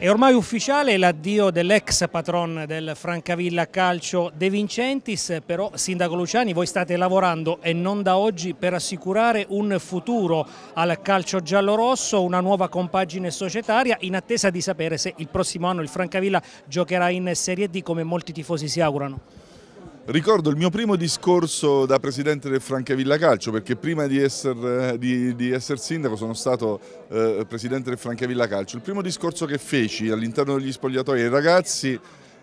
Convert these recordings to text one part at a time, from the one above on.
È ormai ufficiale l'addio dell'ex patron del Francavilla Calcio De Vincentis, però Sindaco Luciani voi state lavorando e non da oggi per assicurare un futuro al calcio giallorosso, una nuova compagine societaria in attesa di sapere se il prossimo anno il Francavilla giocherà in Serie D come molti tifosi si augurano. Ricordo il mio primo discorso da presidente del Francavilla Calcio perché prima di essere eh, esser sindaco sono stato eh, presidente del Francavilla Calcio. Il primo discorso che feci all'interno degli spogliatoi ai ragazzi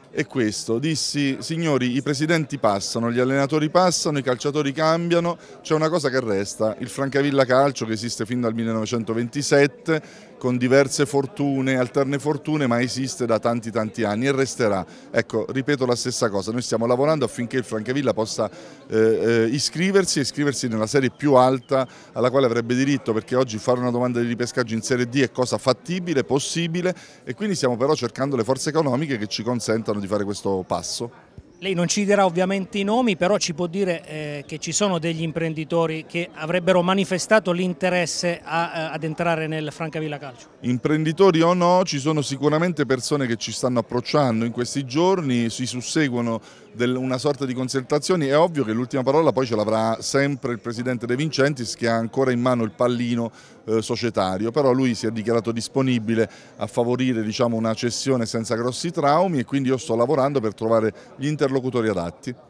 è questo, dissi signori i presidenti passano, gli allenatori passano, i calciatori cambiano, c'è una cosa che resta, il Francavilla Calcio che esiste fin dal 1927 con diverse fortune, alterne fortune ma esiste da tanti tanti anni e resterà. Ecco, ripeto la stessa cosa, noi stiamo lavorando affinché il Francavilla possa eh, eh, iscriversi e iscriversi nella serie più alta alla quale avrebbe diritto perché oggi fare una domanda di ripescaggio in Serie D è cosa fattibile, possibile e quindi stiamo però cercando le forze economiche che ci consentano di di fare questo passo. Lei non ci dirà ovviamente i nomi, però ci può dire eh, che ci sono degli imprenditori che avrebbero manifestato l'interesse a, eh, ad entrare nel Francavilla Calcio? Imprenditori o no, ci sono sicuramente persone che ci stanno approcciando in questi giorni, si susseguono del, una sorta di consultazioni, è ovvio che l'ultima parola poi ce l'avrà sempre il presidente De Vincentis che ha ancora in mano il pallino eh, societario, però lui si è dichiarato disponibile a favorire diciamo, una cessione senza grossi traumi e quindi io sto lavorando per trovare gli interlocutori adatti.